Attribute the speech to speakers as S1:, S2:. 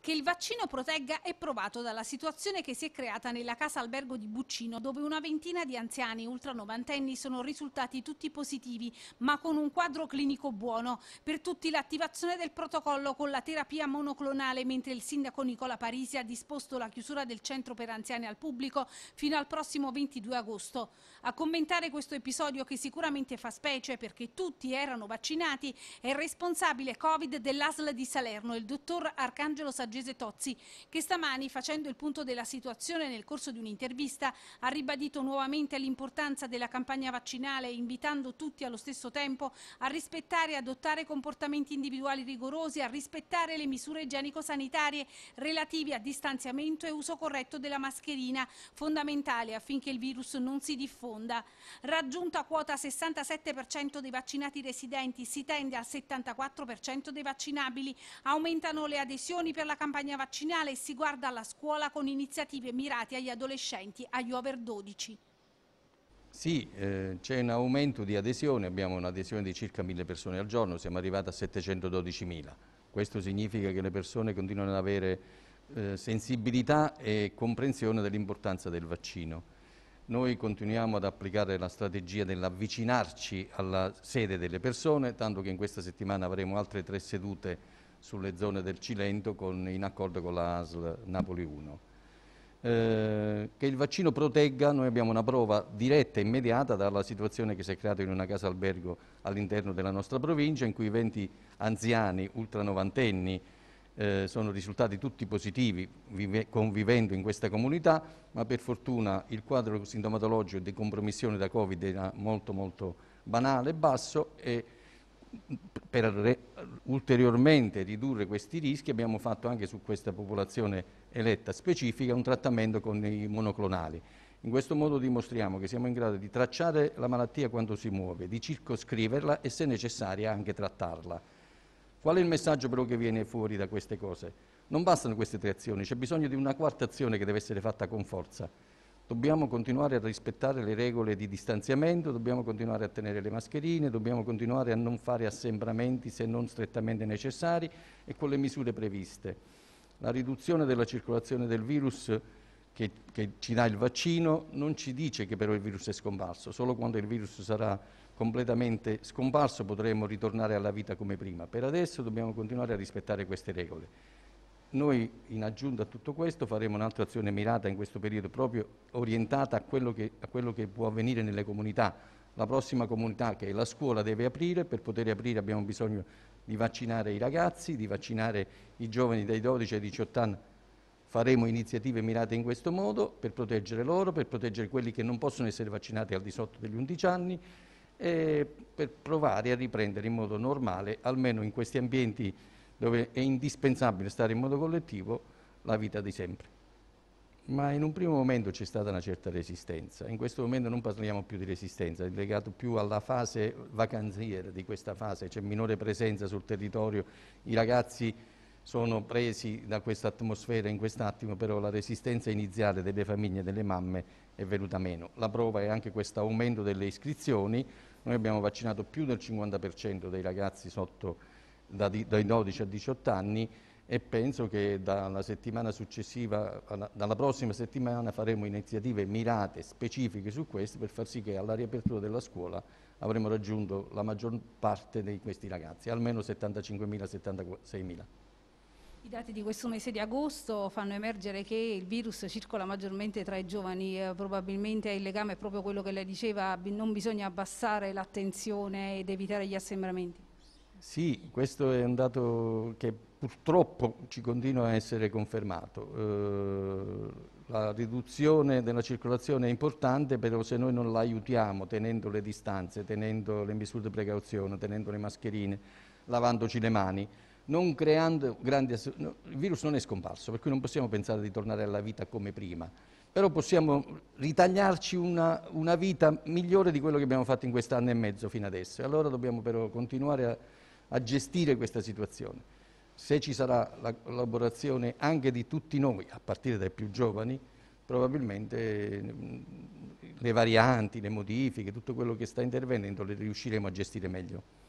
S1: che il vaccino protegga è provato dalla situazione che si è creata nella casa albergo di Buccino, dove una ventina di anziani ultra novantenni sono risultati tutti positivi, ma con un quadro clinico buono. Per tutti l'attivazione del protocollo con la terapia monoclonale, mentre il sindaco Nicola Parisi ha disposto la chiusura del centro per anziani al pubblico fino al prossimo 22 agosto. A commentare questo episodio, che sicuramente fa specie perché tutti erano vaccinati, è il responsabile Covid dell'ASL di Salerno, il dottor Arcangelo Saggiano Gese Tozzi, che stamani, facendo il punto della situazione nel corso di un'intervista, ha ribadito nuovamente l'importanza della campagna vaccinale, invitando tutti allo stesso tempo a rispettare e adottare comportamenti individuali rigorosi, a rispettare le misure igienico-sanitarie relative a distanziamento e uso corretto della mascherina, fondamentale affinché il virus non si diffonda. Raggiunta quota 67% dei vaccinati residenti, si tende al 74% dei vaccinabili, aumentano le adesioni per la campagna vaccinale e si guarda alla scuola con iniziative mirate agli adolescenti agli over 12.
S2: Sì, eh, c'è un aumento di adesione, abbiamo un'adesione di circa 1000 persone al giorno, siamo arrivati a 712.000. Questo significa che le persone continuano ad avere eh, sensibilità e comprensione dell'importanza del vaccino. Noi continuiamo ad applicare la strategia dell'avvicinarci alla sede delle persone, tanto che in questa settimana avremo altre tre sedute sulle zone del Cilento con, in accordo con la ASL Napoli 1. Eh, che il vaccino protegga, noi abbiamo una prova diretta e immediata dalla situazione che si è creata in una casa albergo all'interno della nostra provincia in cui 20 anziani ultranovantenni eh, sono risultati tutti positivi vive, convivendo in questa comunità, ma per fortuna il quadro sintomatologico di compromissione da Covid era molto molto banale e basso e per ulteriormente ridurre questi rischi abbiamo fatto anche su questa popolazione eletta specifica un trattamento con i monoclonali. In questo modo dimostriamo che siamo in grado di tracciare la malattia quando si muove, di circoscriverla e se necessaria anche trattarla. Qual è il messaggio però che viene fuori da queste cose? Non bastano queste tre azioni, c'è bisogno di una quarta azione che deve essere fatta con forza. Dobbiamo continuare a rispettare le regole di distanziamento, dobbiamo continuare a tenere le mascherine, dobbiamo continuare a non fare assembramenti se non strettamente necessari e con le misure previste. La riduzione della circolazione del virus che, che ci dà il vaccino non ci dice che però il virus è scomparso, solo quando il virus sarà completamente scomparso potremo ritornare alla vita come prima. Per adesso dobbiamo continuare a rispettare queste regole. Noi in aggiunta a tutto questo faremo un'altra azione mirata in questo periodo proprio orientata a quello, che, a quello che, può avvenire nelle comunità. La prossima comunità che è la scuola deve aprire, per poter aprire abbiamo bisogno di vaccinare i ragazzi, di vaccinare i giovani dai 12 ai 18 anni. Faremo iniziative mirate in questo modo per proteggere loro, per proteggere quelli che non possono essere vaccinati al di sotto degli 11 anni e per provare a riprendere in modo normale, almeno in questi ambienti dove è indispensabile stare in modo collettivo la vita di sempre. Ma in un primo momento c'è stata una certa resistenza, in questo momento non parliamo più di resistenza, è legato più alla fase vacanziera di questa fase, c'è minore presenza sul territorio, i ragazzi sono presi da questa atmosfera in quest'attimo, però la resistenza iniziale delle famiglie e delle mamme è venuta meno. La prova è anche questo aumento delle iscrizioni, noi abbiamo vaccinato più del 50% dei ragazzi sotto da, dai 12 a 18 anni e penso che dalla, settimana successiva, dalla prossima settimana faremo iniziative mirate, specifiche su questo per far sì che alla riapertura della scuola avremo raggiunto la maggior parte di questi ragazzi, almeno 75.000-76.000.
S1: I dati di questo mese di agosto fanno emergere che il virus circola maggiormente tra i giovani, eh, probabilmente il legame è proprio quello che lei diceva, non bisogna abbassare l'attenzione ed evitare gli assembramenti.
S2: Sì, questo è un dato che purtroppo ci continua a essere confermato. Eh, la riduzione della circolazione è importante, però se noi non la aiutiamo tenendo le distanze, tenendo le misure di precauzione, tenendo le mascherine, lavandoci le mani, non creando grandi... No, il virus non è scomparso, per cui non possiamo pensare di tornare alla vita come prima, però possiamo ritagliarci una, una vita migliore di quello che abbiamo fatto in quest'anno e mezzo fino adesso. E allora dobbiamo però continuare a a gestire questa situazione. Se ci sarà la collaborazione anche di tutti noi, a partire dai più giovani, probabilmente mm, le varianti, le modifiche, tutto quello che sta intervenendo le riusciremo a gestire meglio.